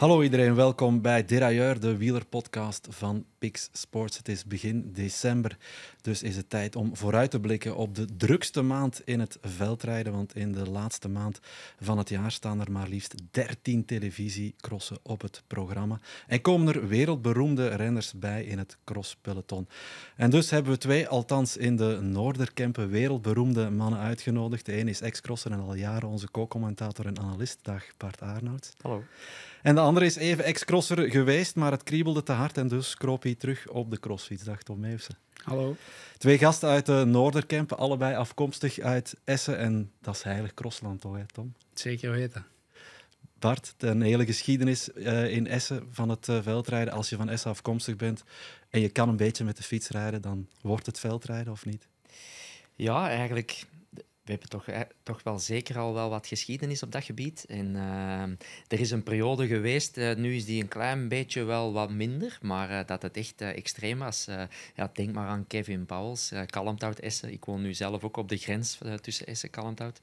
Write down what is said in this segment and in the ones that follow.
Hallo iedereen, welkom bij Derailleur, de wielerpodcast van Pix Sports. Het is begin december, dus is het tijd om vooruit te blikken op de drukste maand in het veldrijden. Want in de laatste maand van het jaar staan er maar liefst 13 televisiecrossen op het programma. En komen er wereldberoemde renners bij in het crosspeloton. En dus hebben we twee, althans in de Noorderkempen, wereldberoemde mannen uitgenodigd. De een is ex-crosser en al jaren onze co-commentator en analist. Dag Bart Aarnout. Hallo. En de andere is even ex-crosser geweest, maar het kriebelde te hard en dus kroop hij terug op de crossfiets, dacht Tom Meeuwse. Hallo. Twee gasten uit de Noorderkempen, allebei afkomstig uit Essen. En dat is heilig crossland toch, hè, Tom? Zeker weten. Bart, een hele geschiedenis eh, in Essen van het eh, veldrijden. Als je van Essen afkomstig bent en je kan een beetje met de fiets rijden, dan wordt het veldrijden of niet? Ja, eigenlijk we hebben toch, eh, toch wel zeker al wel wat geschiedenis op dat gebied. En eh, er is een periode geweest, eh, nu is die een klein beetje wel wat minder, maar dat het echt extreem was. ja, denk maar aan Kevin Powels, uh, Kalmthout, Essen. Ik woon nu zelf ook op de grens tussen Essen en Kalmthout.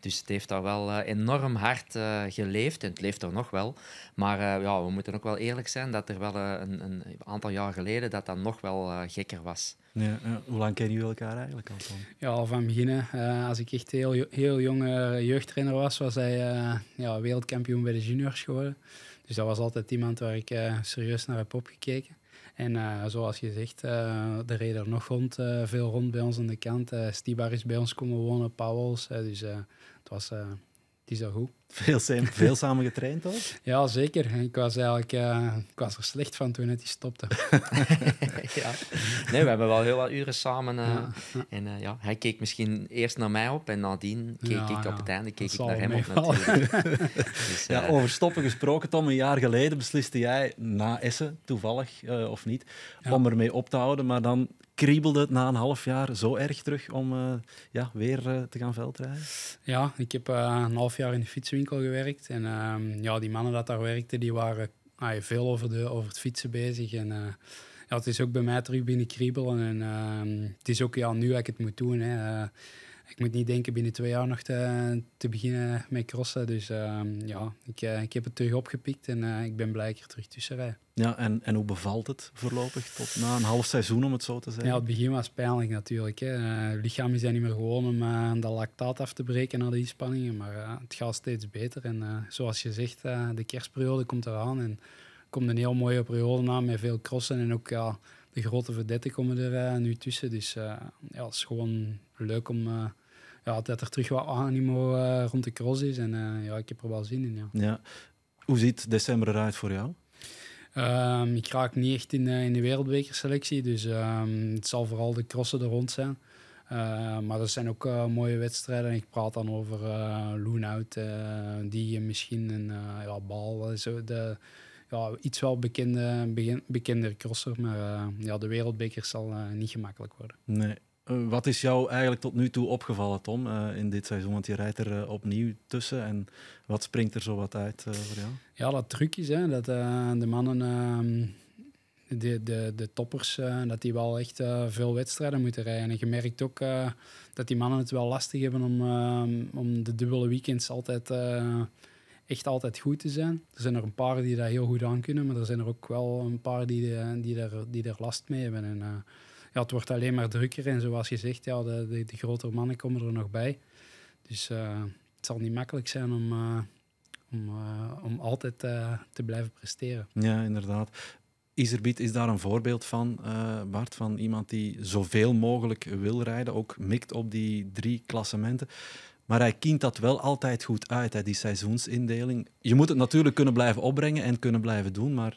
Dus het heeft daar wel eh, enorm hard eh, geleefd en het leeft er nog wel. Maar eh, ja, we moeten ook wel eerlijk zijn dat er wel een, een aantal jaar geleden dat dat nog wel gekker was. Ja, Hoe lang kennen jullie elkaar eigenlijk al dan? Ja, van beginnen. Uh, als ik echt heel, heel jonge jeugdtrainer was, was hij ja, wereldkampioen bij de juniors geworden. Dus dat was altijd iemand waar ik serieus naar heb opgekeken. En eh, zoals je zegt, uh, er reden nog rond, eh, veel rond bij ons aan de kant. Stibar is bij ons komen wonen, Pauwels. dus het, was, het is al goed. Veel, samen, veel samen getraind ook? Ja, zeker. Ik was, eigenlijk, eh, ik was er slecht van toen het stopte. ja. Nee, we hebben wel heel wat uren samen. Eh, en eh, ja, hij keek misschien eerst naar mij op en nadien keek ik op het einde keek ik naar hem op natuurlijk. Dus, ja, over stoppen gesproken, Tom. Een jaar geleden besliste jij, na Essen, toevallig of niet, om ermee op te houden. Maar dan kriebelde het na een half jaar zo erg terug om ja, weer te gaan veldrijden? Ja, ik heb een half jaar in de fiets fietswinkel gewerkt. En ehm, ja, die mannen dat daar werkten, die waren veel over, de, over het fietsen bezig. En eh, ja, het is ook bij mij terug binnen kriebelen. En ehm, het is ook ja, nu dat ik het moet doen. Hè. Eh, ik moet niet denken binnen twee jaar nog te, te beginnen met crossen. Dus ehm, ja, ik, eh, ik heb het terug opgepikt en ik ben blij dat terug tussen rijden. Ja, en, en hoe bevalt het voorlopig tot na een half seizoen, om het zo te zeggen? Ja, het begin was pijnlijk natuurlijk. Hè. Eh, zijn lichaam is niet meer gewoon om uh, de lactaat af te breken na de inspanningen. maar eh, het gaat steeds beter. En zoals je zegt, de kerstperiode komt eraan en komt een heel mooie periode aan met veel crossen en ook de grote verdetten komen er nu tussen. Dus ja, het is gewoon leuk om ja, dat er terug wat animo uh, rond de cross is. En ja, ik heb er wel zin in. Ja. ja. Hoe ziet december eruit voor jou? Um, ik raak niet echt in, de wereldbekerselectie, dus ehm, het zal vooral de crossen er rond zijn. Ehm, maar dat zijn ook eh, mooie wedstrijden. Ik praat dan over eh, Loonout, Loenhout, die misschien een eh, ja, bal, zo de, ja, iets wel bekende, bekender crosser. Maar ja, de wereldbeker zal niet gemakkelijk worden. Nee, eh, wat is jou eigenlijk tot nu toe opgevallen, Tom, eh, in dit seizoen? Want je rijdt er eh, opnieuw tussen. En wat springt er zo wat uit voor jou? Ja, dat trucjes. Hè, dat de mannen, ehm, de, de, de toppers, dat die wel echt veel wedstrijden moeten rijden. En je merkt ook dat die mannen het wel lastig hebben om, ehm, om de dubbele weekends altijd... Echt altijd goed te zijn. Er zijn er een paar die dat heel goed aan kunnen, maar er zijn er ook wel een paar die, die, daar, die daar last mee hebben. En, ja, het wordt alleen maar drukker. En zoals je zegt, ja, de, de, de grotere mannen komen er nog bij. Dus eh, het zal niet makkelijk zijn om, eh, om, eh, om altijd te blijven presteren. Ja, inderdaad. Iserbiet is daar een voorbeeld van, Bart, van iemand die zoveel mogelijk wil rijden, ook mikt op die drie klassementen. Maar hij kient dat wel altijd goed uit, hè, die seizoensindeling. Je moet het natuurlijk kunnen blijven opbrengen en kunnen blijven doen, maar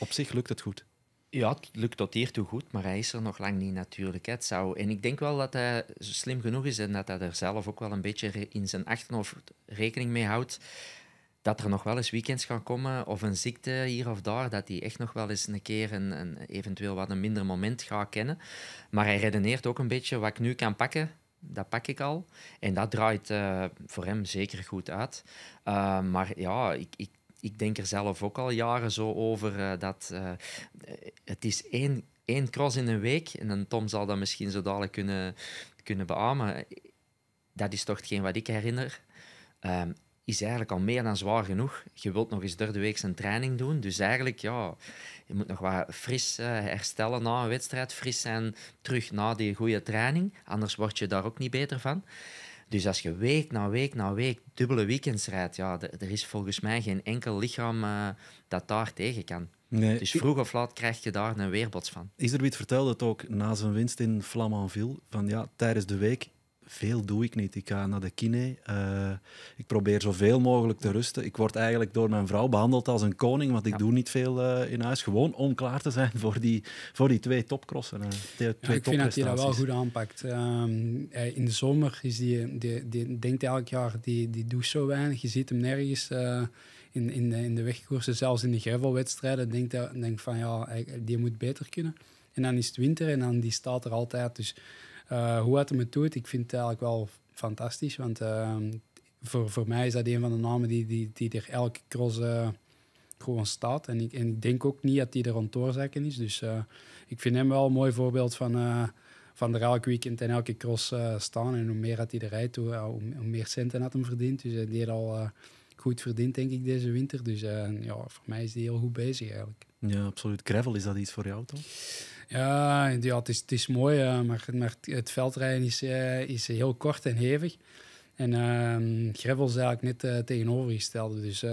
op zich lukt het goed. Ja, het lukt tot hiertoe goed, maar hij is er nog lang niet natuurlijk. Het zou, en ik denk wel dat hij slim genoeg is en dat hij er zelf ook wel een beetje in zijn achterhoofd rekening mee houdt. Dat er nog wel eens weekends gaan komen of een ziekte hier of daar, dat hij echt nog wel eens een keer een, een eventueel wat een minder moment gaat kennen. Maar hij redeneert ook een beetje wat ik nu kan pakken, dat pak ik al. En dat draait eh, voor hem zeker goed uit. Eh, maar ja, ik, ik ik denk er zelf ook al jaren zo over eh, dat eh, het is één, één cross in een week. En dan Tom zal dat misschien zo dadelijk kunnen, kunnen beamen. Dat is toch hetgeen wat ik herinner. Ehm, is eigenlijk al meer dan zwaar genoeg. Je wilt nog eens derde week zijn training doen. Dus eigenlijk, ja, je moet nog wat fris eh, herstellen na een wedstrijd. Fris zijn terug na die goede training. Anders word je daar ook niet beter van. Dus als je week na week na week dubbele weekends rijdt, ja, er is volgens mij geen enkel lichaam eh, dat daar tegen kan. Dus vroeg of laat krijg je daar een weerbots van. Is er wie het vertelde het ook na zijn winst in Flamanville, van ja, tijdens de week veel doe ik niet. Ik ga naar de kine. Eh, ik probeer zoveel mogelijk te rusten. Ik word eigenlijk door mijn vrouw behandeld als een koning, want ik doe niet veel eh, in huis. Gewoon om klaar te zijn voor die, voor die twee topcrossen. Eh, twee ja, ik vind dat hij dat wel goed aanpakt. Ehm, in de zomer is die, die, die, denkt elk jaar, die, die doet zo weinig. Je ziet hem nergens in, in, de, in de wegkoersen, zelfs in de gravelwedstrijden. Denkt hij denkt van, ja, die moet beter kunnen. En dan is het winter en dan die staat er altijd. Dus eh, hoe het hem het doet, ik vind het eigenlijk wel fantastisch. Want ehm, voor, voor mij is dat een van de namen die, die, die er elke cross eh, gewoon staat. En ik, en ik denk ook niet dat hij er aan is. Dus eh, ik vind hem wel een mooi voorbeeld van, van er elk weekend en elke cross staan. En hoe meer hij er rijdt, hoe, hoe, meer centen had hem verdient, Dus hij heeft al goed verdiend, denk ik, deze winter. Dus ja, voor mij is hij heel goed bezig eigenlijk. Ja, absoluut. Gravel, is dat iets voor jou, toch? Ja, ja het, is, het is mooi, eh, maar, maar het veldrijden is, eh, is heel kort en hevig. En uh, ehm, gravel is eigenlijk net uh, tegenovergestelde. Dus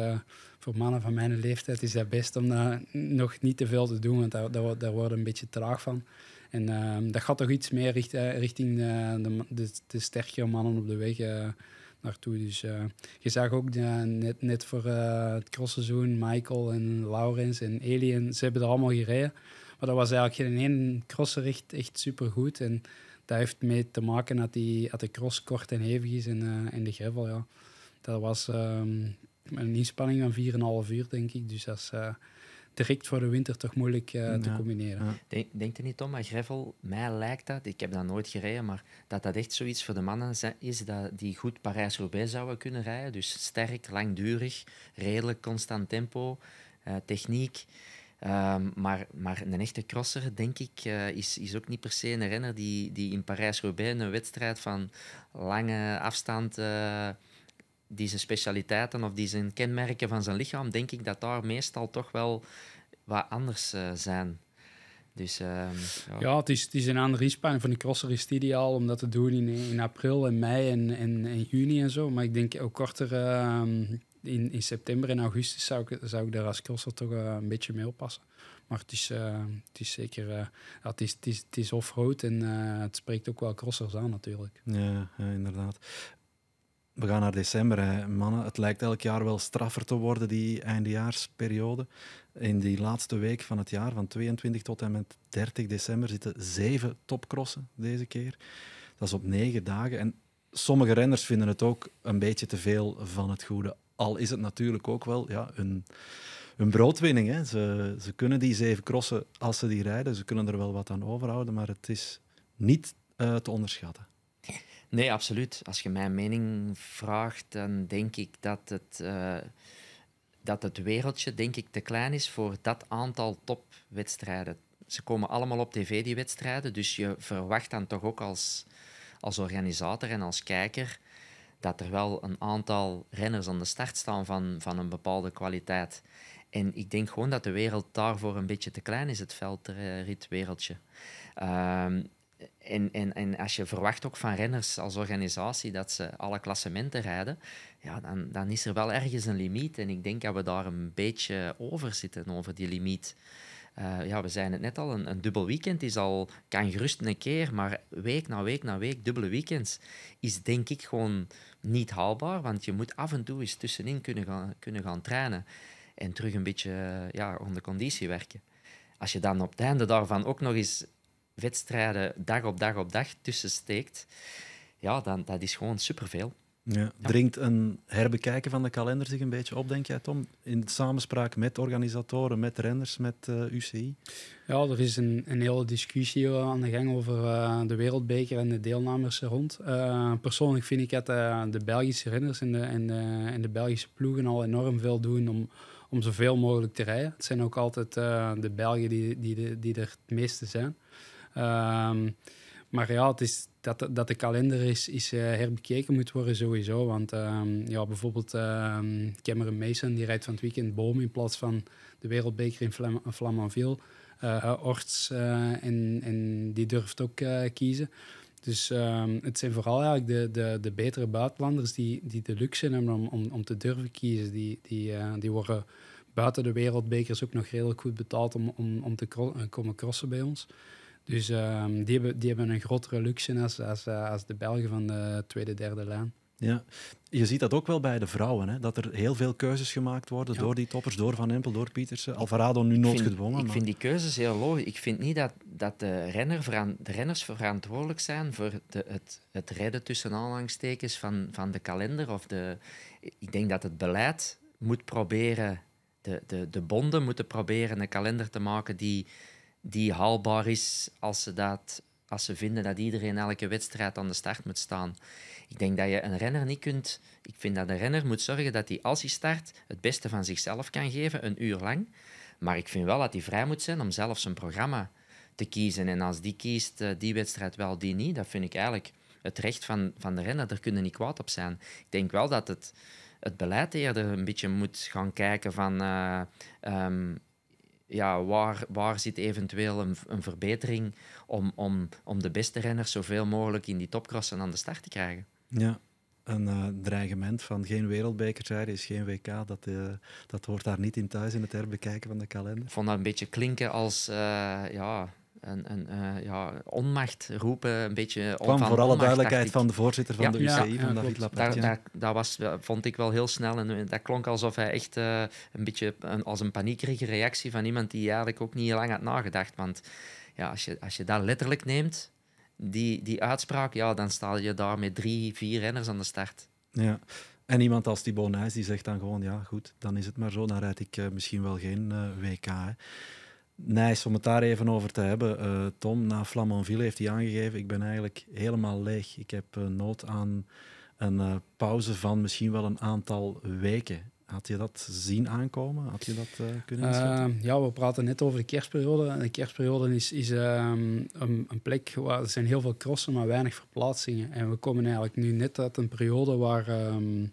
voor mannen van mijn leeftijd is het best om uh, nog niet te veel te doen, want daar, daar, daar een beetje traag van. En ehm, dat gaat toch iets meer richt, richting de, de, de, mannen op de weg naartoe. Dus je zag ook net, net voor het crossseizoen Michael en Laurens en Alien, ze hebben er allemaal gereden dat was eigenlijk geen één crosser echt, echt supergoed. En dat heeft mee te maken dat, die, dat de cross kort en hevig is en, uh, eh, de gravel, ja. Dat was um, een inspanning van 4,5 uur, denk ik. Dus dat is eh, direct voor de winter toch moeilijk eh, te combineren. Ja. Denk, denk er niet om, maar gravel, mij lijkt dat, ik heb dat nooit gereden, maar dat dat echt zoiets voor de mannen is dat die goed Parijs-Roubaix zouden kunnen rijden. Dus sterk, langdurig, redelijk constant tempo, techniek. Ehm, maar, maar een echte crosser, denk ik, eh, is, is ook niet per se een renner die, die in Parijs-Roubaix een wedstrijd van lange afstand, eh, die zijn specialiteiten of die zijn kenmerken van zijn lichaam, denk ik dat daar meestal toch wel wat anders eh, zijn. Dus, ehm, ja. het, is, het is een andere ispaan. Van die crosser is het ideaal om dat te doen in, in april en mei en, en, en juni en zo. Maar ik denk ook korter ehm, in, in september en augustus zou ik, zou ik daar als crosser toch eh, een beetje mee oppassen. Maar het is, eh, het is zeker, eh, het is, het is, het is off en het spreekt ook wel crossers aan natuurlijk. Ja, ja inderdaad we gaan naar december, mannen. Het lijkt elk jaar wel straffer te worden, die eindejaarsperiode. In die laatste week van het jaar, van 22 tot en met 30 december, zitten zeven topcrossen deze keer. Dat is op negen dagen. En sommige renners vinden het ook een beetje te veel van het goede. Al is het natuurlijk ook wel ja, een, een broodwinning. Hè. Ze, ze kunnen die zeven crossen, als ze die rijden, ze kunnen er wel wat aan overhouden, maar het is niet eh, te onderschatten. Nee, absoluut. Als je mijn mening vraagt, dan denk ik dat het, eh, dat het wereldje denk ik, te klein is voor dat aantal topwedstrijden. Ze komen allemaal op tv, die wedstrijden. Dus je verwacht dan toch ook als, als organisator en als kijker dat er wel een aantal renners aan de start staan van, van een bepaalde kwaliteit. En ik denk gewoon dat de wereld daarvoor een beetje te klein is, het veldritwereldje. Uh, en, en, en als je verwacht ook van renners als organisatie dat ze alle klassementen rijden, ja, dan, dan is er wel ergens een limiet. En ik denk dat we daar een beetje over zitten, over die limiet. Eh, ja, we zijn het net al, een, een, dubbel weekend is al, kan gerust een keer, maar week na week na week, dubbele weekends, is denk ik gewoon niet haalbaar. Want je moet af en toe eens tussenin kunnen gaan, kunnen gaan trainen en terug een beetje ja, onder conditie werken. Als je dan op het einde daarvan ook nog eens wedstrijden dag op dag op dag tussen steekt, ja, dan, dat is gewoon superveel. Ja. Dringt een herbekijken van de kalender zich een beetje op, denk jij, Tom? In samenspraak met organisatoren, met renners, met eh, UCI? Ja, er is een, een hele discussie eh, aan de gang over eh, de wereldbeker en de deelnemers er rond. persoonlijk vind ik dat de Belgische renners en de, en, en de Belgische ploegen al enorm veel doen om, om zoveel mogelijk te rijden. Het zijn ook altijd de Belgen die, die, die er het meeste zijn. Ehm, maar ja, het is, dat, dat de kalender is, is eh, herbekeken moet worden sowieso. Want ehm, ja, bijvoorbeeld um, Cameron Mason die rijdt van het weekend boom in plaats van de wereldbeker in Flamanville. Eh, eh, Orts en, die durft ook kiezen. Dus het zijn vooral eigenlijk de, de, de betere buitenlanders die, die de luxe hebben om, om, om te durven kiezen. Die, die, die worden buiten de wereldbekers ook nog redelijk goed betaald om, om, om te komen crossen bij ons. Dus ehm, die, hebben, die hebben een grotere luxe als, als, eh, als de Belgen van de tweede, derde lijn. Ja, je ziet dat ook wel bij de vrouwen, hè? dat er heel veel keuzes gemaakt worden door die toppers, door Van Empel, door Pietersen. Alvarado nu noodgedwongen. gedwongen. ik vind die keuzes heel logisch. Ik vind niet dat, dat de, renner de renners verantwoordelijk zijn voor de, het, het redden tussen aanhangstekens van, van de kalender. Of de, ik denk dat het beleid moet proberen, de, de, de bonden moeten proberen een kalender te maken die die haalbaar is als ze, dat, als ze vinden dat iedereen elke wedstrijd aan de start moet staan. Ik denk dat je een renner niet kunt. Ik vind dat een renner moet zorgen dat hij, als hij start, het beste van zichzelf kan geven, een uur lang. Maar ik vind wel dat hij vrij moet zijn om zelf zijn programma te kiezen. En als die kiest eh, die wedstrijd wel, die niet, dat vind ik eigenlijk het recht van, van de renner. Daar kunnen niet kwaad op zijn. Ik denk wel dat het, het beleid eerder een beetje moet gaan kijken van... Eh, ehm, ja, waar, waar zit eventueel een, een verbetering om, om, om de beste renners zoveel mogelijk in die topkrassen aan de start te krijgen. Ja, een eh, dreigement van geen wereldbekerjaar is geen WK. Dat, uh, dat hoort daar niet in thuis in het herbekijken van de kalender. Ik vond dat een beetje klinken als eh, ja, een, een eh, ja, onmacht roepen, een beetje... kwam voor alle duidelijkheid van de voorzitter van de UCI, ja, Daar, dat was, eh, vond ik wel heel snel. En dat klonk alsof hij echt eh, een beetje als een paniekerige reactie van iemand die eigenlijk ook niet lang had nagedacht. Want ja, als, je, als je dat letterlijk neemt, die, die uitspraak, ja, dan sta je daar met drie, vier renners aan de start. Ja. En iemand als Thibaut Nijs, die zegt dan gewoon, ja goed, dan is het maar zo, dan rijd ik misschien wel geen WK. Hè. Nice om het daar even over te hebben. Eh, Tom, na Flamanville heeft hij aangegeven, ik ben eigenlijk helemaal leeg. Ik heb eh, nood aan een eh, pauze van misschien wel een aantal weken. Had je dat zien aankomen? Had je dat kunnen inschatten? ja, we praten net over de kerstperiode. En de kerstperiode is, is ehm, een, een, plek waar er zijn heel veel crossen, maar weinig verplaatsingen. En we komen eigenlijk nu net uit een periode waar... Ehm,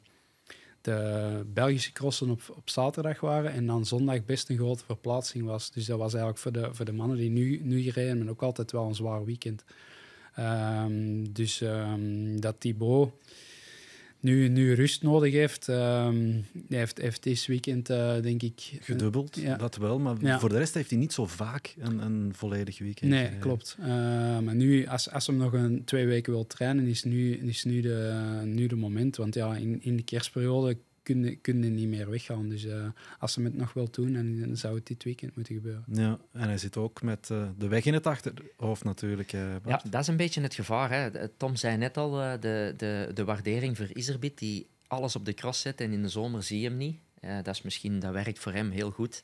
de eh, Belgische crossen op, op zaterdag waren en dan zondag best een grote verplaatsing was. Dus dat was eigenlijk voor de, voor de mannen die nu, nu rijden, maar ook altijd wel een zwaar weekend. Ehm, dus ehm, dat Thibaut nu, nu rust nodig heeft. Um, hij heeft, heeft dit weekend, eh, denk ik... Eh, Gedubbeld, dat wel. Maar voor de rest heeft hij niet zo vaak een, een volledig weekend. Nee, eh. klopt. maar nu, als, als hem nog een, twee weken wil trainen, is nu, is nu, de, nu de moment. Want ja, in, in de kerstperiode kunnen, kunnen niet meer weggaan. Dus eh, als ze het nog wel doen, dan, zou het dit weekend moeten gebeuren. Ja, en hij zit ook met eh, de weg in het achterhoofd natuurlijk. Eh, ja, dat is een beetje het gevaar. Hè. Tom zei net al, de, de, de waardering voor Iserbit, die alles op de cross zet en in de zomer zie je hem niet. dat, is misschien, dat werkt voor hem heel goed.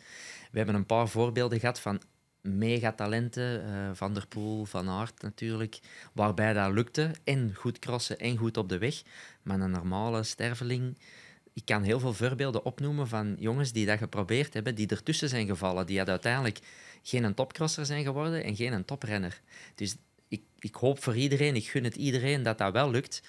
We hebben een paar voorbeelden gehad van megatalenten, uh, Van der Poel, Van Aert natuurlijk, waarbij dat lukte. En goed crossen en goed op de weg. Maar een normale sterveling ik kan heel veel voorbeelden opnoemen van jongens die dat geprobeerd hebben, die ertussen zijn gevallen, die uiteindelijk geen een topcrosser zijn geworden en geen een toprenner. Dus ik, ik hoop voor iedereen, ik gun het iedereen dat dat wel lukt,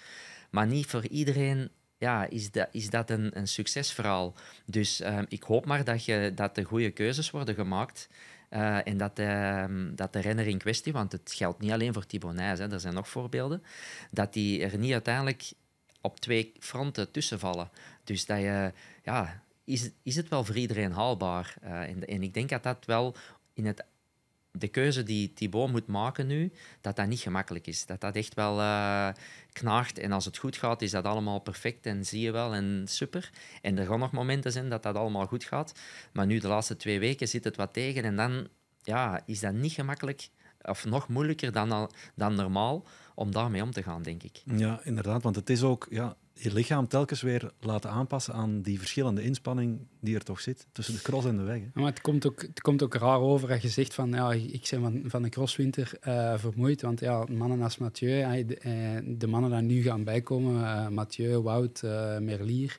maar niet voor iedereen ja, is, dat, is dat een, een succesverhaal. Dus ehm, ik hoop maar dat, je, dat de goede keuzes worden gemaakt. Eh, en dat, ehm, dat de renner in kwestie, want het geldt niet alleen voor Thibonais, hè, er zijn nog voorbeelden, dat die er niet uiteindelijk op twee fronten tussenvallen. Dus dat je, ja, is, is het wel voor iedereen haalbaar? Eh, en, ik denk dat dat wel in het de keuze die Thibaut moet maken nu, dat dat niet gemakkelijk is. Dat dat echt wel uh, knaagt. En als het goed gaat, is dat allemaal perfect en zie je wel en super. En er gaan nog momenten zijn dat dat allemaal goed gaat. Maar nu, de laatste twee weken, zit het wat tegen. En dan ja, is dat niet gemakkelijk of nog moeilijker dan, dan normaal om daarmee om te gaan, denk ik. Ja, inderdaad, want het is ook ja, je lichaam telkens weer laten aanpassen aan die verschillende inspanning die er toch zit tussen de cross en de weg. Hè. Maar het komt, ook, het komt ook raar over als je zegt van ja, ik ben van, van de crosswinter eh, vermoeid, want ja, mannen als Mathieu, eh, de, eh, de mannen die nu gaan bijkomen, Mathieu, Wout, Merlier,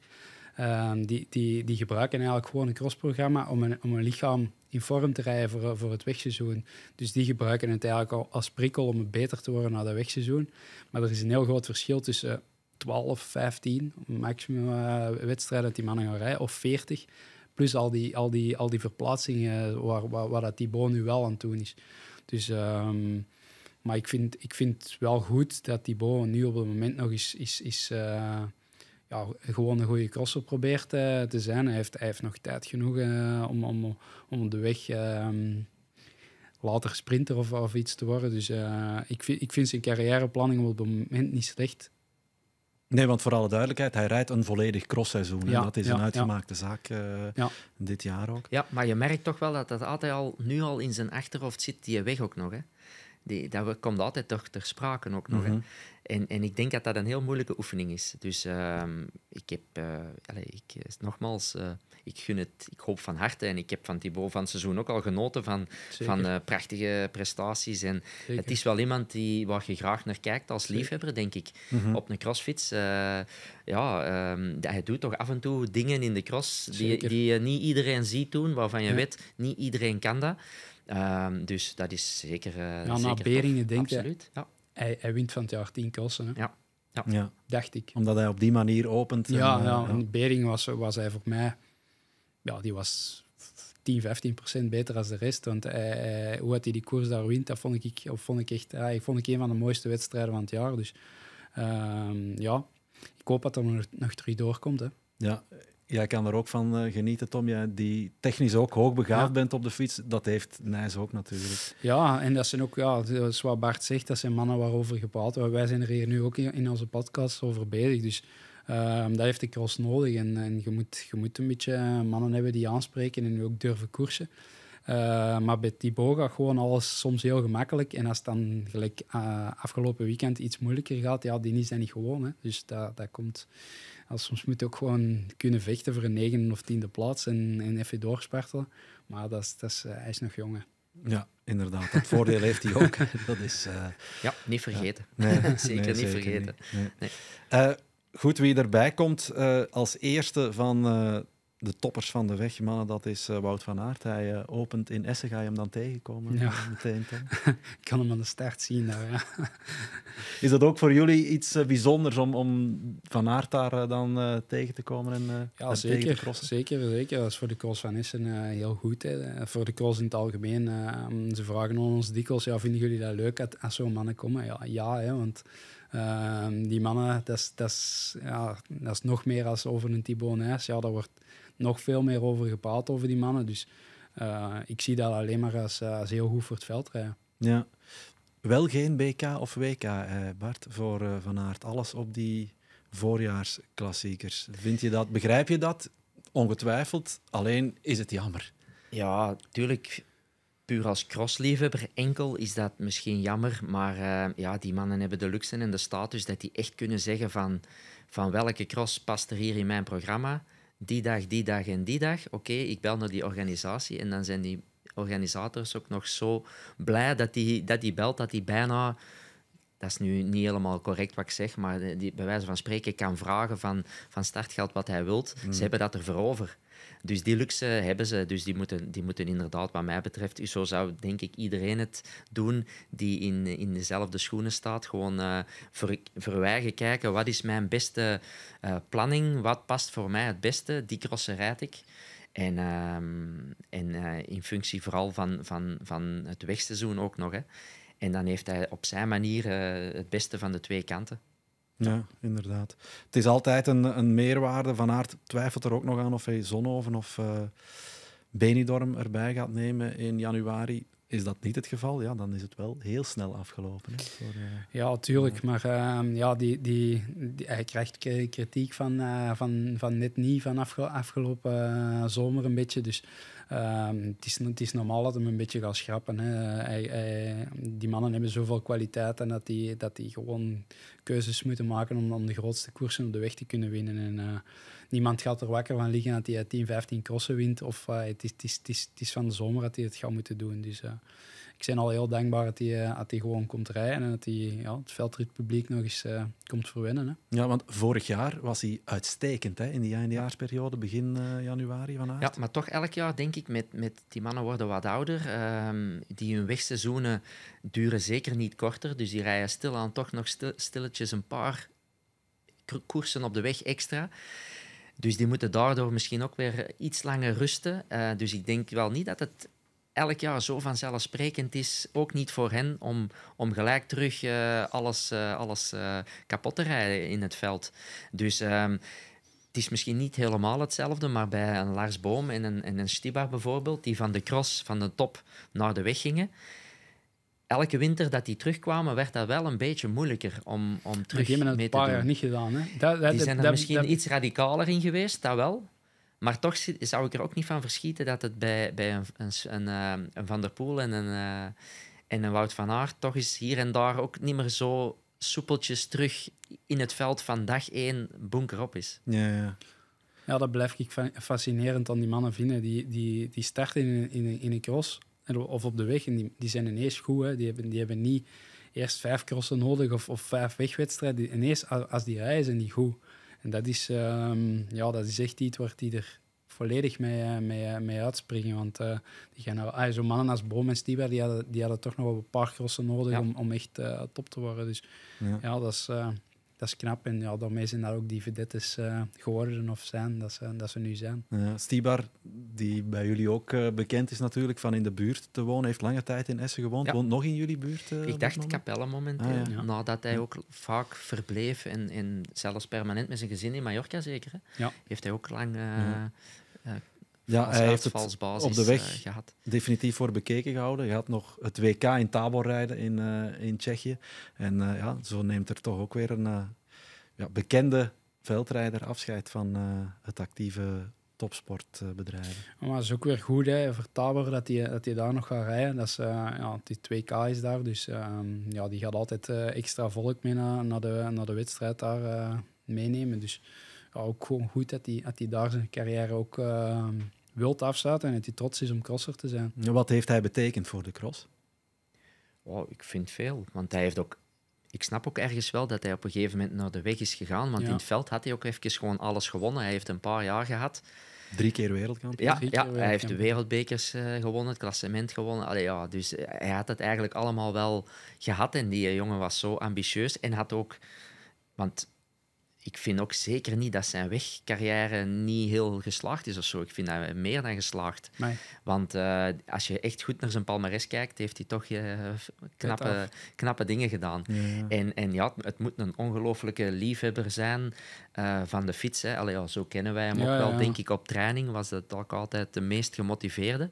die, die, die gebruiken eigenlijk gewoon een crossprogramma om een, om een lichaam in vorm te rijden voor, voor het wegseizoen. Dus die gebruiken het eigenlijk al als prikkel om beter te worden na dat wegseizoen. Maar er is een heel groot verschil tussen 12, 15 maximum eh, wedstrijden dat die mannen gaan rijden, of 40. Plus al die, al die, al die verplaatsingen waar, waar, dat die boon nu wel aan toe is. Dus, ehm, maar ik vind, ik vind het wel goed dat die boon nu op het moment nog is, is, is eh, ja, gewoon een goede crosser probeert eh, te zijn. Hij heeft, hij nog tijd genoeg eh, om, om, om de weg ehm, later sprinter of, of iets te worden. Dus eh, ik, vind, ik vind zijn carrièreplanning op het moment niet slecht. Nee, want voor alle duidelijkheid, hij rijdt een volledig crossseizoen. en dat is een uitgemaakte ja. zaak dit jaar ook. Ja, maar je merkt toch wel dat dat altijd al nu al in zijn achterhoofd zit, die weg ook nog. Hè? die, dat komt altijd toch ter sprake ook nog. Mhm. En, en ik denk dat dat een heel moeilijke oefening is. Dus ehm, ik heb, eh, allez, ik, eh, nogmaals, eh, ik gun het, ik hoop van harte. En ik heb van Thibaut van het seizoen ook al genoten van, van prachtige prestaties. En het is wel iemand die, waar je graag naar kijkt als liefhebber, denk ik, mhm. op een crossfits. ja, ehm, hij doet toch af en toe dingen in de cross die, die niet iedereen ziet doen, waarvan je ja. weet, niet iedereen kan dat. Um, dus dat is zeker. Uh, ja, zeker Beringen denkt Absoluut. ja. hij, hij wint van het jaar tien kosten. Hè? Ja. Ja. dacht ik. Omdat hij op die manier opent. Ja, en, ja, eh, Bering was, was hij voor mij, ja, die was 10, 15 procent beter dan de rest. Want hij, hij, hoe hij die koers daar wint, dat vond ik, of vond ik echt hij, vond ik een van de mooiste wedstrijden van het jaar. Dus um, ja, ik hoop dat er nog, nog drie doorkomt. Hè. Ja, Jij kan er ook van eh, genieten, Tom. Jij die technisch ook hoogbegaafd ja. bent op de fiets, dat heeft Nijs ook natuurlijk. Ja, en dat zijn ook, ja, zoals Bart zegt, dat zijn mannen waarover gepraat wordt. Wij zijn er hier nu ook in onze podcast over bezig. Dus ehm, dat heeft de cross nodig. En, en, je, moet, je moet een beetje eh, mannen hebben die aanspreken en ook durven koersen. Ehm, maar bij Thibaut gaat gewoon alles soms heel gemakkelijk. En als het dan gelijk eh, afgelopen weekend iets moeilijker gaat, ja, die is zijn niet gewoon. Hè. Dus dat, dat komt als soms moet je ook gewoon kunnen vechten voor een negende of tiende plaats en, en even doorspartelen. Maar dat is, dat is, eh, hij is nog jongen. Ja, inderdaad. Dat voordeel heeft hij ook. Dat is, eh, ja, niet vergeten. Nee, zeker, niet vergeten. Eh, goed, wie erbij komt als eerste van de toppers van de weg, mannen, dat is eh, Wout van Aert. Hij eh, opent in Essen, ga je hem dan tegenkomen? Ja. Ik kan hem aan de start zien. Nou ja. is dat ook voor jullie iets eh, bijzonders om, om Van Aert daar dan tegen te komen? En, ja, zeker, zeker, zeker. Dat is voor de cross van Essen heel goed. Hè. Voor de cross in het algemeen. Mm, ze vragen ons dikwijls, ja, vinden jullie dat leuk als, zo'n mannen komen? Ja, ja hè, want... die mannen, dat is, dat, is, ja, dat is nog meer als over een Thibaut Nijs. Ja, dat wordt, nog veel meer over gepraat over die mannen. Dus eh, ik zie dat alleen maar als, eh, als, heel goed voor het veld rijden. Ja. Wel geen BK of WK, eh, Bart, voor eh, Van Aert. Alles op die voorjaarsklassiekers. Vind je dat, begrijp je dat? Ongetwijfeld. Alleen is het jammer. Ja, tuurlijk. Puur als crossliefhebber enkel is dat misschien jammer. Maar ja, die mannen hebben de luxe en de status dat die echt kunnen zeggen van, van welke cross past er hier in mijn programma die dag, die dag en die dag. Oké, ik bel naar die organisatie. En dan zijn die organisators ook nog zo blij dat die, dat die belt, dat die bijna dat is nu niet helemaal correct wat ik zeg, maar die, bij wijze van spreken kan vragen van, van startgeld wat hij wilt. Ze mm. hebben dat er voor over. Dus die luxe hebben ze. Dus die moeten, die moeten inderdaad, wat mij betreft, zo zou denk ik iedereen het doen die in, in dezelfde schoenen staat. Gewoon uh, ver, verwijgen, kijken wat is mijn beste uh, planning, wat past voor mij het beste, die crossen rijd ik. En, ehm, en eh, in functie vooral van, van, van het wegseizoen ook nog. Hè. En dan heeft hij op zijn manier het beste van de twee kanten. Ja, inderdaad. Het is altijd een, een meerwaarde. Van aard twijfelt er ook nog aan of hij zonoven of uh, Benidorm erbij gaat nemen in januari. Is dat niet het geval, ja, dan is het wel heel snel afgelopen. Hè, voor, eh, ja, tuurlijk. maar ehm, ja, die, die, die, hij krijgt kritiek van, eh, van, van net niet van afgelopen zomer een beetje. Dus Ehm, het, is, het normaal dat hij een beetje gaat schrappen. Hè. die mannen hebben zoveel kwaliteit en dat die, dat die gewoon keuzes moeten maken om de grootste koersen op de weg te kunnen winnen. En, eh, niemand gaat er wakker van liggen dat hij 10, 15 crossen wint. Of, eh, het, is, het, is, het, is, van de zomer dat hij het gaat moeten doen. Dus, eh, ik ben al heel dankbaar dat hij, eh, dat gewoon komt rijden en dat hij ja, het publiek nog eens eh, komt verwennen. Hè. Ja, want vorig jaar was hij uitstekend hè, in die eindjaarsperiode, begin eh, januari van Ja, maar toch elk jaar denk ik, met, met die mannen worden wat ouder. Ehm, die hun wegseizoenen duren zeker niet korter, dus die rijden stilaan toch nog stilletjes een paar koersen op de weg extra. Dus die moeten daardoor misschien ook weer iets langer rusten. dus ik denk wel niet dat het elk jaar zo vanzelfsprekend is, ook niet voor hen, om, om gelijk terug eh, alles, eh, alles eh, kapot te rijden in het veld. Dus ehm, het is misschien niet helemaal hetzelfde, maar bij een Lars Boom en een, en een Stibar bijvoorbeeld, die van de cross, van de top naar de weg gingen, elke winter dat die terugkwamen, werd dat wel een beetje moeilijker om, om terug mee te doen. Die hebben een paar niet gedaan. Hè? die zijn er misschien iets radicaler in geweest, dat wel. Maar toch zou ik er ook niet van verschieten dat het bij, bij een, een, een, eh, een Van der Poel en een, eh, en een Wout van Aert toch is hier en daar ook niet meer zo soepeltjes terug in het veld van dag één bunker op is. Ja, ja. ja dat blijf ik fascinerend aan die mannen vinden. Die, die, die starten in, in, in een cross of op de weg en die, die zijn ineens goed. Hè. Die, hebben, die hebben niet eerst vijf crossen nodig of, of vijf wegwedstrijden. Ineens, als die rijden, zijn die goed. En dat is, um, ja, dat is echt iets waar die er volledig mee, eh, mee, eh, mee uitspringen. Want uh, die gaan, nou, ah, zo'n mannen als Boom en Stieber, die hadden, die hadden toch nog wel een paar crossen nodig om, om echt uh, top te worden. Dus ja, dat is dat is knap. En ja, daarmee zijn daar ook die vedettes eh, geworden of zijn, dat ze, dat ze nu zijn. Ja, Stibar, die bij jullie ook eh, bekend is natuurlijk van in de buurt te wonen, heeft lange tijd in Essen gewoond. Woont nog in jullie buurt? Eh, ik dacht Capelle momenteel, ah, nadat hij ook vaak verbleef en, en zelfs permanent met zijn gezin in Mallorca zeker. heeft hij ook lang ja, hij heeft het basis op de weg eh, gehad. definitief voor bekeken gehouden. Je had nog het WK in Tabor rijden in, eh, in Tsjechië. En eh, ja, zo neemt er toch ook weer een ja, bekende veldrijder afscheid van het actieve topsportbedrijf. Maar het is ook weer goed hè, voor Tabor dat hij dat daar nog gaat rijden. Dat is, ja, die 2K is daar, dus ehm, ja, die gaat altijd extra volk mee naar, naar, de, naar de wedstrijd daar meenemen. Dus ook gewoon goed dat hij, dat daar zijn carrière ook uh, ehm, wilt afzaten en dat hij trots is om crosser te zijn. wat heeft hij betekend voor de cross? Wow, ik vind veel. Want hij heeft ook ik snap ook ergens wel dat hij op een gegeven moment naar de weg is gegaan. Want in het veld had hij ook even gewoon alles gewonnen. Hij heeft een paar jaar gehad. Drie keer wereldkampioen. Ja, ja hij heeft de wereldbekers eh, gewonnen, het klassement gewonnen. Allee, ja, dus eh, hij had het eigenlijk allemaal wel gehad. En die jongen was zo ambitieus en had ook... Want ik vind ook zeker niet dat zijn wegcarrière niet heel geslaagd is of zo. Ik vind dat meer dan geslaagd. Want eh, als je echt goed naar zijn palmares kijkt, heeft hij toch eh, knappe, knappe dingen gedaan. En, en ja, het moet een ongelofelijke liefhebber zijn eh, van de fiets. Hè. Allee, zo kennen wij hem ook wel, denk ik. Op training was dat ook altijd de meest gemotiveerde.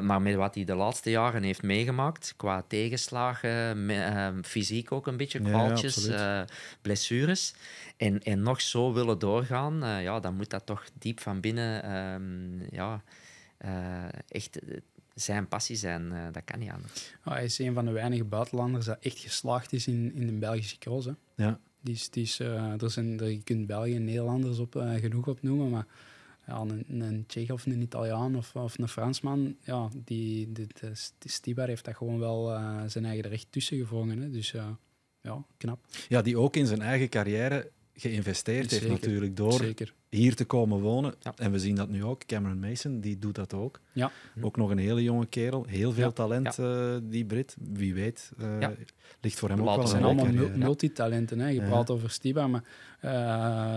maar met wat hij de laatste jaren heeft meegemaakt, qua tegenslagen, fysiek ook een beetje, kwaaltjes, blessures... En, en nog zo willen doorgaan, eh, ja, dan moet dat toch diep van binnen ehm, ja, eh, echt eh, zijn passie zijn. dat kan niet anders. hij is een van de weinige buitenlanders dat echt geslaagd is in, in de Belgische cross. Hè. Ja. Die is, die is, er zijn, er, je kunt België en Nederlanders op, genoeg opnoemen, maar ja, een, een Tsjech of een Italiaan of, of een Fransman, ja, die, die, die Stibar heeft daar gewoon wel zijn eigen recht tussen gevrongen. Hè. Dus ja, knap. Ja, die ook in zijn eigen carrière geïnvesteerd heeft natuurlijk door hier te komen wonen. En we zien dat nu ook. Cameron Mason, die doet dat ook. Ja. Hm. Ook nog een hele jonge kerel. Heel veel talent, eh, die Brit. Wie weet, eh, ligt voor hem ook wel zijn allemaal eh, multitalenten. Hè. Je praat over Stiba, maar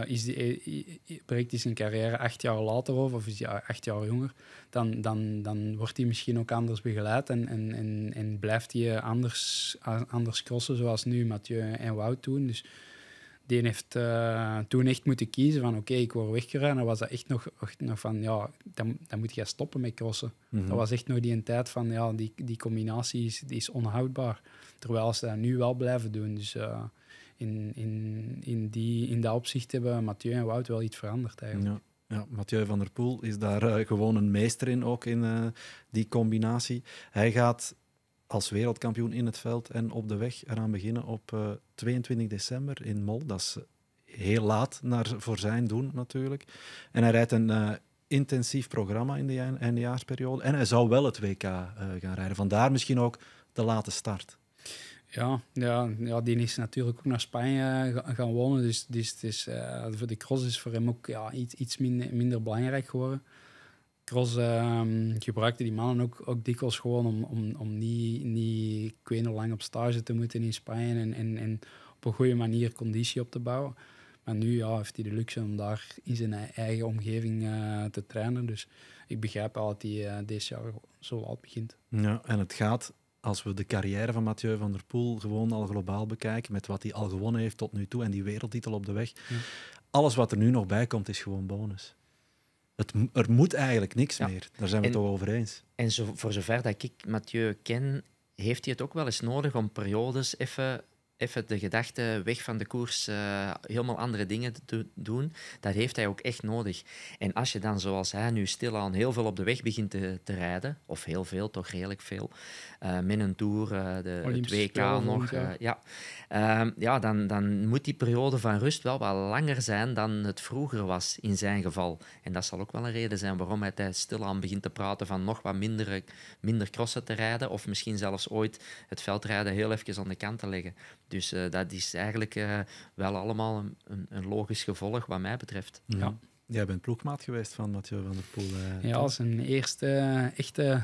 is die, breekt hij zijn carrière acht jaar later over, of is hij acht jaar jonger, dan, dan, dan wordt hij misschien ook anders begeleid en, en, en, en blijft hij anders, anders crossen zoals nu Mathieu en Wout doen. Dus die heeft eh, toen echt moeten kiezen van oké, ik word weggeraan. Dan was dat echt nog, nog van ja, dan, dan moet jij stoppen met crossen. Mhm. Dat was echt nog die een tijd van ja, die, die combinatie is, die is onhoudbaar. Terwijl ze dat nu wel blijven doen. Dus eh, in, in, in, die, in dat opzicht hebben Mathieu en Wout wel iets veranderd eigenlijk. Ja. Ja, Mathieu van der Poel is daar eh, gewoon een meester in, ook in die combinatie. Hij gaat als wereldkampioen in het veld en op de weg eraan beginnen op 22 eh, december in Mol. Dat is heel laat naar, voor zijn doen natuurlijk. En hij rijdt een eh, intensief programma in de eindejaarsperiode. En hij zou wel het WK eh, gaan rijden. Vandaar misschien ook de late start. Ja, ja, ja, die is natuurlijk ook naar Spanje gaan wonen. Dus, dus, is voor de cross is voor hem ook ja, iets, iets minder, minder belangrijk geworden cross um, ehm, gebruikte die mannen ook, ook dikwijls gewoon om, om, om niet, niet lang op stage te moeten in Spanje en, en, en op een goede manier conditie op te bouwen. Maar nu ja, heeft hij de luxe om daar in zijn e-, eigen omgeving eh, te trainen. Dus ik begrijp al dat hij uh, deze jaar zo laat begint. Ja, en het gaat, als we de carrière van Mathieu van der Poel gewoon al globaal bekijken, met wat hij al gewonnen heeft tot nu toe en die wereldtitel op de weg. Alles wat er nu nog bij komt is gewoon bonus. Het, er moet eigenlijk niks meer. Daar zijn we het toch over eens. En zo, voor zover dat ik Mathieu ken, heeft hij het ook wel eens nodig om periodes even even de gedachte weg van de koers, eh, helemaal andere dingen te doen, dat heeft hij ook echt nodig. En als je dan, zoals hij nu stilaan heel veel op de weg begint te, te rijden, of heel veel, toch redelijk veel, uh, met een Tour, eh, de, 2k nog, ja, ehm, ja dan, dan moet die periode van rust wel wat langer zijn dan het vroeger was in zijn geval. En dat zal ook wel een reden zijn waarom hij stilaan begint te praten van nog wat minder, minder crossen te rijden, of misschien zelfs ooit het veldrijden heel even aan de kant te leggen dus uh, dat is eigenlijk eh, wel allemaal een, een, een, logisch gevolg wat mij betreft. Ja. Jij bent ploegmaat geweest van Mathieu van der Poel. Eh, ja, als een eerste echte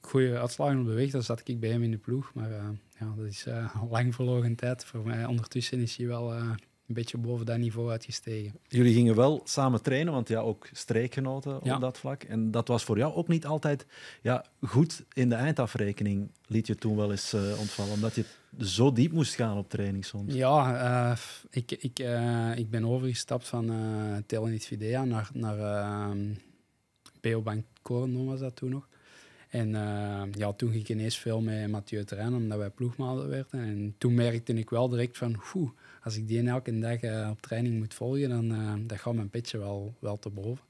goede uitslag op de weg, dan zat ik bij hem in de ploeg. Maar ja, dat is lang verloren tijd. Voor mij ondertussen is hij wel een beetje boven dat niveau uitgestegen. Jullie gingen wel samen trainen, want ja, ook streekgenoten op dat vlak. En dat was voor jou ook niet altijd ja, goed in de eindafrekening, liet je toen wel eens uh, ontvallen, omdat je zo diep moest gaan op training soms. Ja, eh, ik, ik, eh, ik ben overgestapt van uh, Telenit Videa naar, naar Beobank ehm, Corno, was dat toen nog. En ja, toen ging ik ineens veel met Mathieu Terrein, omdat wij ploegmaat werden. En toen merkte ik wel direct van, oeh, als ik die elke dag eh, op training moet volgen, dan eh, dat gaat mijn petje wel, wel te boven.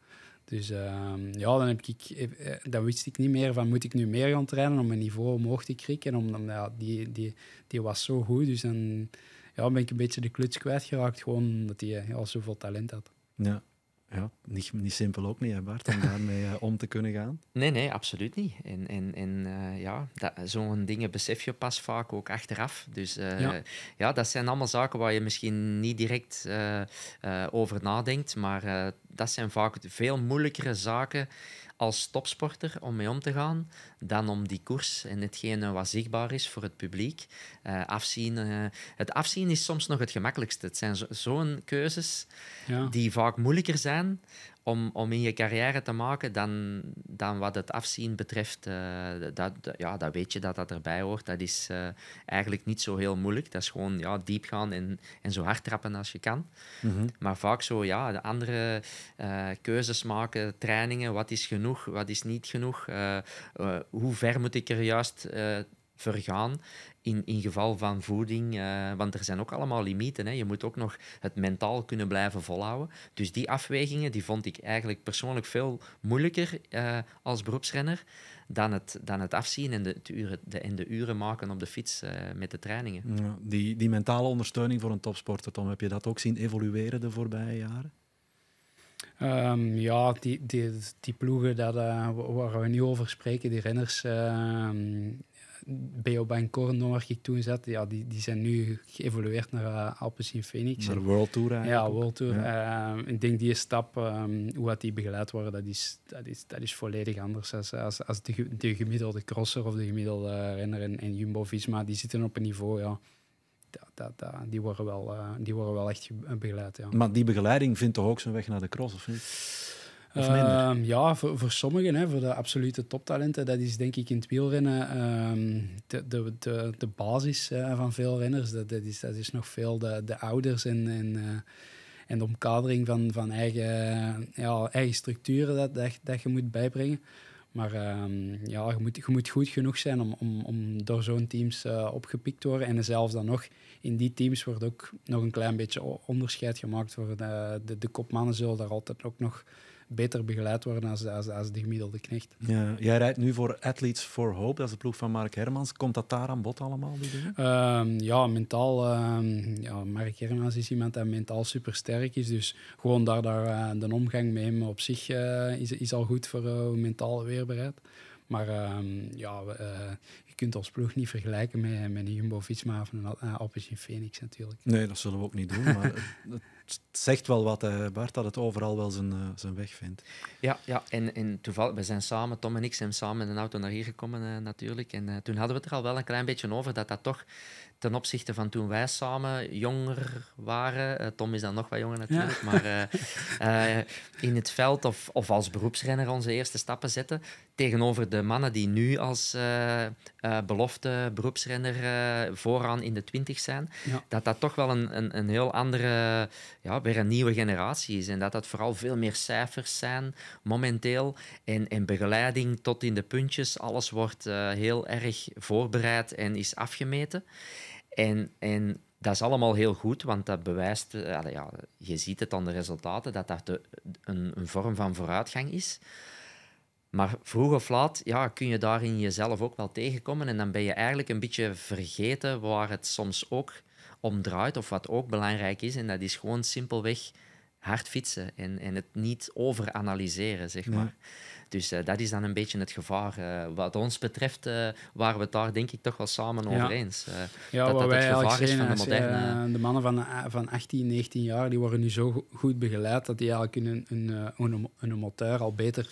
Dus ehm, ja, dan, heb ik, eh, dan wist ik niet meer van moet ik nu meer gaan trainen om mijn niveau omhoog te krikken. Om, ja, die, die, die was zo goed, dus dan ja, ben ik een beetje de kluts kwijtgeraakt. Gewoon dat hij al zoveel talent had. Ja, ja, niet, niet simpel ook niet, hè Bart, om daarmee eh, om te kunnen gaan. Nee, nee, absoluut niet. En, en, en eh, ja, zo'n dingen besef je pas vaak ook achteraf. Dus eh, ja. ja. dat zijn allemaal zaken waar je misschien niet direct over nadenkt, maar dat zijn vaak veel moeilijkere zaken als topsporter om mee om te gaan dan om die koers en hetgene wat zichtbaar is voor het publiek. Eh, afzien, eh, het afzien is soms nog het gemakkelijkste. Het zijn zo'n keuzes ja. die vaak moeilijker zijn om, om in je carrière te maken dan, dan wat het afzien betreft. Eh, dat, ja, dat weet je dat dat erbij hoort. Dat is eh, eigenlijk niet zo heel moeilijk. Dat is gewoon ja, diep gaan en, en zo hard trappen als je kan. Mhm. Maar vaak zo, ja, de andere eh, keuzes maken, trainingen. Wat is genoeg, wat is niet genoeg? hoe ver moet ik er juist vergaan in, in geval van voeding. Eh, want er zijn ook allemaal limieten. Hè. Je moet ook nog het mentaal kunnen blijven volhouden. Dus die afwegingen die vond ik eigenlijk persoonlijk veel moeilijker eh, als beroepsrenner dan het, dan het afzien en de, uren, de, en de uren maken op de fiets eh, met de trainingen. Ja, die, die mentale ondersteuning voor een topsporter, Tom, heb je dat ook zien evolueren de voorbije jaren? Ehm, ja, die, die, die ploegen dat, waar we nu over spreken, die renners, ehm, BO Bank nummer waar ik toen zat, ja, die, die zijn nu geëvolueerd naar uh, eh, Alpecin Phoenix. Naar World Tour eigenlijk. Ja, World Tour. Ja. Uh, ik denk die stap, ehm, hoe had die begeleid worden, dat is, dat is, dat is volledig anders als, als, als de, gemiddelde crosser of de gemiddelde renner en, Jumbo-Visma. Die zitten op een niveau, ja... Dat, dat, die, worden wel, eh, die worden wel echt begeleid. Ja. Maar die begeleiding vindt toch ook zijn weg naar de cross, of niet? Ehm, ja, voor, sommigen, hè, voor de absolute toptalenten, dat is denk ik in het wielrennen ehm, de, de, de, basis van veel renners. Dat, dat, is, dat is nog veel de, de ouders en, en, eh, en de omkadering van, van eigen, ja, eigen structuren dat, dat, dat je moet bijbrengen. Maar ehm, ja, je moet, je moet goed genoeg zijn om, om, om door zo'n teams eh, opgepikt te worden. En zelfs dan nog, in die teams wordt ook nog een klein beetje onderscheid gemaakt. Voor de, de kopmannen zullen daar altijd ook nog beter begeleid worden als, als, als de gemiddelde knecht. Ja, jij rijdt nu voor Athletes for Hope, dat is de ploeg van Mark Hermans. Komt dat daar aan bod allemaal? Die ehm, ja, mentaal. Ehm, ja, Mark Hermans is iemand die mentaal supersterk is. Dus gewoon daar, daar eh, de omgang met hem op zich eh, is, is al goed voor eh, mentaal mentale weerbaarheid. Maar ehm, ja, kunt als ploeg niet vergelijken met, met een Jumbo-Visma of een in eh, Phoenix natuurlijk. Nee, dat zullen we ook niet doen, maar het, zegt wel wat, eh, Bart, dat het overal wel zijn, eh, zijn weg vindt. Ja, ja en, en toevallig, we zijn samen, Tom en ik zijn samen in een auto naar hier gekomen natuurlijk, en toen hadden we het er al wel een klein beetje over dat dat toch ten opzichte van toen wij samen jonger waren. Eh, Tom is dan nog wat jonger natuurlijk, maar eh, eh, in het veld of, of als beroepsrenner onze eerste stappen zetten. Tegenover de mannen die nu als belofte beroepsrenner vooraan in de twintig zijn. Dat dat toch wel een, een, een, heel andere, ja, weer een nieuwe generatie is. En dat dat vooral veel meer cijfers zijn momenteel. En, en begeleiding tot in de puntjes. Alles wordt heel erg voorbereid en is afgemeten. En, en dat is allemaal heel goed, want dat bewijst, eh, ja, je ziet het aan de resultaten, dat dat een, een, vorm van vooruitgang is. Maar vroeg of laat ja, kun je daarin jezelf ook wel tegenkomen en dan ben je eigenlijk een beetje vergeten waar het soms ook om draait of wat ook belangrijk is. En dat is gewoon simpelweg hard fietsen en, en het niet overanalyseren, zeg maar. Dus eh, dat is dan een beetje het gevaar. Eh, wat ons betreft eh, waren we het daar denk ik toch wel samen over eens. ja, dat, dat het gevaar is van de moderne... de mannen van, van 18, 19 jaar, die worden nu zo goed begeleid dat die eigenlijk een, een, een, een moteur al beter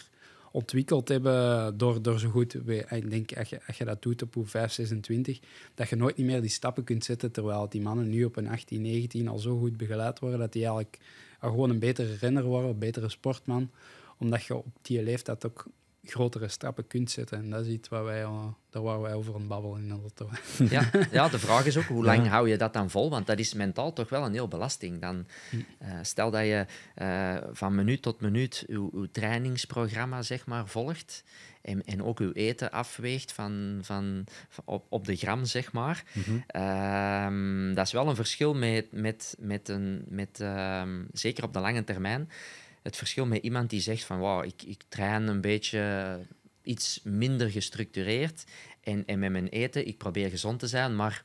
ontwikkeld hebben door, door zo goed... Ik denk, als je, als je dat doet op hoe 5, 26, dat je nooit niet meer die stappen kunt zetten, terwijl die mannen nu op een 18, 19 al zo goed begeleid worden dat die eigenlijk gewoon een betere renner worden, een betere sportman omdat je op die leeftijd ook grotere stappen kunt zetten. En dat is iets waar wij, daar waar wij over een babbel in de Ja, ja, de vraag is ook, hoe lang hou je dat dan vol? Want dat is mentaal toch wel een heel belasting. Dan, hm. eh, stel dat je eh, van minuut tot minuut uw, trainingsprogramma zeg maar, volgt en, en ook uw eten afweegt van, van, op, op, de gram, zeg maar. Mhm. Ehm, dat is wel een verschil met, met, met een... Met, ehm, zeker op de lange termijn het verschil met iemand die zegt van wauw, ik, ik train een beetje iets minder gestructureerd en, en met mijn eten, ik probeer gezond te zijn, maar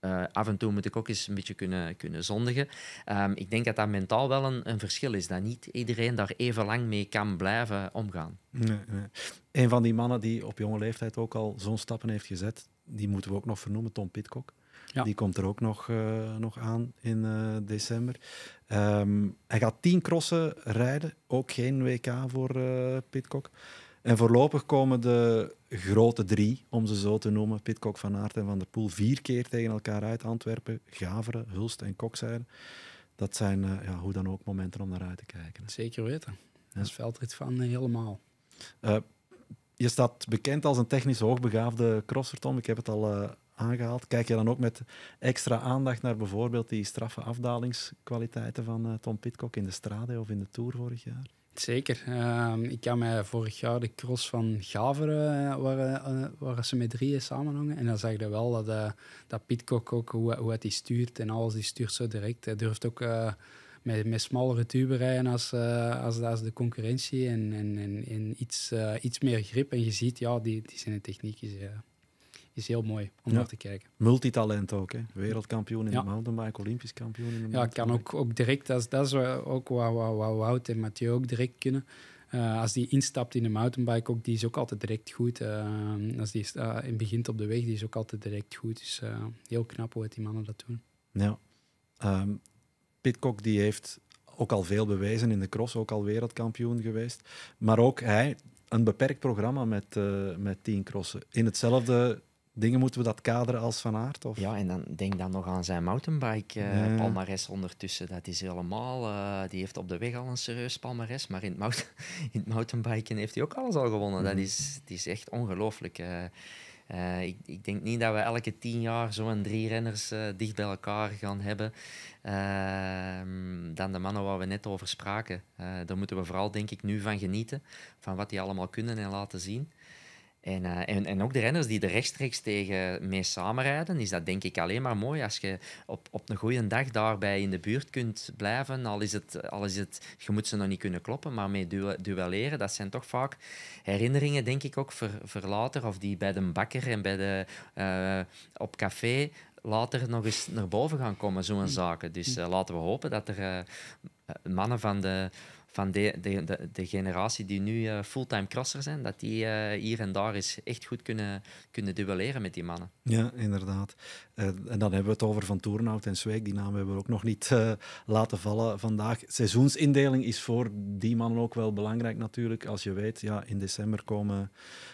eh, af en toe moet ik ook eens een beetje kunnen, kunnen zondigen. Ehm, ik denk dat dat mentaal wel een, een, verschil is. Dat niet iedereen daar even lang mee kan blijven omgaan. Nee, Een van die mannen die op jonge leeftijd ook al zo'n stappen heeft gezet, die moeten we ook nog vernoemen, Tom Pitcock. Die komt er ook nog, eh, nog aan in eh, december. Ehm, hij gaat tien crossen rijden, ook geen WK voor uh, Pitcock. En voorlopig komen de grote drie, om ze zo te noemen, Pitcock, Van Aert en Van der Poel, vier keer tegen elkaar uit. Antwerpen, Gaveren, Hulst en Kokzijde. Dat zijn ja, hoe dan ook momenten om naar uit te kijken. Zeker weten. Ja. Dat is veldrit van helemaal. je staat bekend als een technisch hoogbegaafde crosser, Tom. Ik heb het al aangehaald. Kijk je dan ook met extra aandacht naar bijvoorbeeld die straffe afdalingskwaliteiten van eh, Tom Pitcock in de Strade of in de Tour vorig jaar? Zeker. Ehm, ik kan mij vorig jaar de cross van Gaveren, eh, waar, uh, ze met drieën samenhangen. En dan zag je wel dat, dat Pitcock ook, hoe, hoe hij stuurt en alles, die stuurt zo direct. Hij durft ook met, met smallere tuben rijden als, als, als, de concurrentie en, en, en, iets, iets meer grip. En je ziet, ja, die, die zijn techniek is is heel mooi om naar te kijken. Multitalent ook, hè? wereldkampioen in de mountainbike, olympisch kampioen in de Ja, kan ook, ook direct, dat is, dat is ook wat, Wout en Mathieu ook direct kunnen. Eh, als die instapt in de mountainbike, ook, die is ook altijd direct goed. Eh, als die uh, begint op de weg, die is ook altijd direct goed. Dus heel knap hoe die mannen dat doen. Ja. Um, Pitcock die heeft ook al veel bewezen in de cross, ook al wereldkampioen geweest. Maar ook hij, een beperkt programma met, met tien crossen. In hetzelfde dingen moeten we dat kaderen als Van Aard Of? Ja, en dan denk dan nog aan zijn mountainbike eh, palmares ondertussen. Dat is helemaal... Eh, die heeft op de weg al een serieus palmares, maar in het, in het mountainbiken heeft hij ook alles al gewonnen. Dat mm. is, het is echt ongelooflijk. Eh. ik, ik, denk niet dat we elke tien jaar zo'n drie renners dicht bij elkaar gaan hebben. Ehm, dan de mannen waar we net over spraken. daar moeten we vooral, denk ik, nu van genieten. Van wat die allemaal kunnen en laten zien. En, eh, en, en, ook de renners die er rechtstreeks tegen mee samenrijden, is dat denk ik alleen maar mooi als je op, op een goede dag daarbij in de buurt kunt blijven. Al is het, al is het je moet ze nog niet kunnen kloppen, maar mee duelleren, dat zijn toch vaak herinneringen, denk ik ook, voor, later. Of die bij de bakker en bij de, eh, op café later nog eens naar boven gaan komen, zo'n mm. zaken. Dus mm. eh, laten we hopen dat er mannen van de van de, de, de, de, generatie die nu eh, fulltime crosser zijn, dat die eh, hier en daar eens echt goed kunnen, kunnen duelleren met die mannen. Ja, inderdaad. Eh, en dan hebben we het over Van Toornhout en Zwijk. Die namen hebben we ook nog niet laten vallen vandaag. Seizoensindeling is voor die mannen ook wel belangrijk natuurlijk. Als je weet, ja, in december komen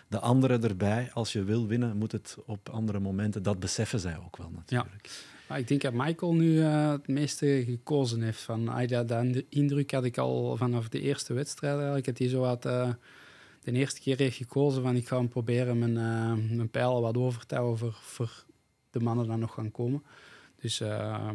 de anderen erbij. Als je wil winnen, moet het op andere momenten. Dat beseffen zij ook wel natuurlijk. Ja ik denk dat Michael nu eh, het meeste gekozen heeft. Van, ah, dat, indruk had ik al vanaf de eerste wedstrijd ik Dat hij zo had, eh, de eerste keer heeft gekozen van ik ga hem proberen mijn, uh, mijn pijlen wat over te houden voor, voor de mannen dan nog gaan komen. Dus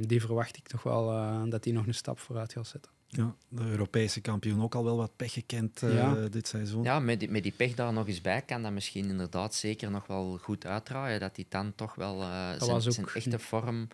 die verwacht ik toch wel dat hij nog een stap vooruit gaat zetten. Ja, de Europese kampioen ook al wel wat pech gekend eh, dit seizoen. Ja, met die, met die pech daar nog eens bij kan dat misschien inderdaad zeker nog wel goed uitdraaien. Dat hij dan toch wel uh, zijn, zijn, echte vorm,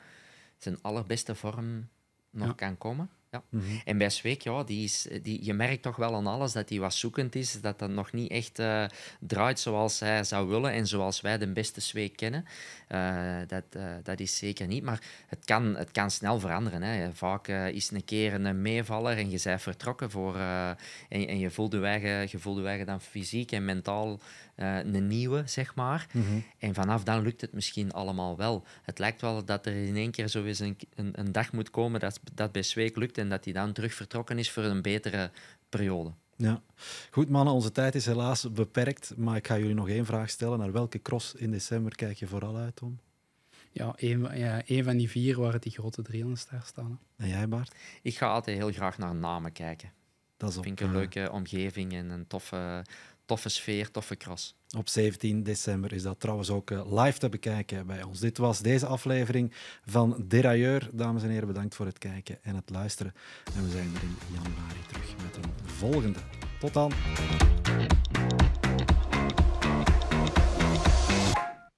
zijn allerbeste vorm nog kan komen. Ja. Mhm. En bij Sweek, ja, die is, die, je merkt toch wel aan alles dat hij wat zoekend is, dat dat nog niet echt eh, draait zoals hij zou willen en zoals wij de beste Sweek kennen. Eh, dat, eh, dat is zeker niet, maar het kan, het kan snel veranderen. Hè. Vaak is een keer een meevaller en je bent vertrokken voor, en, en je voelt je weg je dan fysiek en mentaal een nieuwe, zeg maar. Mhm. En vanaf dan lukt het misschien allemaal wel. Het lijkt wel dat er in één keer zo eens een, een, dag moet komen dat, dat bij Sweek lukt en dat hij dan terug vertrokken is voor een betere periode. Ja. Goed, mannen, onze tijd is helaas beperkt, maar ik ga jullie nog één vraag stellen. Naar welke cross in december kijk je vooral uit, Tom? Ja, één een van die vier waar die grote drie staan. En jij, Bart? Ik ga altijd heel graag naar namen kijken. Dat is ook. vind ik een leuke omgeving en een toffe, toffe sfeer, toffe cross. Op 17 december is dat trouwens ook eh, live te bekijken bij ons. Dit was deze aflevering van Derailleur. Dames en heren, bedankt voor het kijken en het luisteren. En we zijn er in januari terug met een volgende. Tot dan.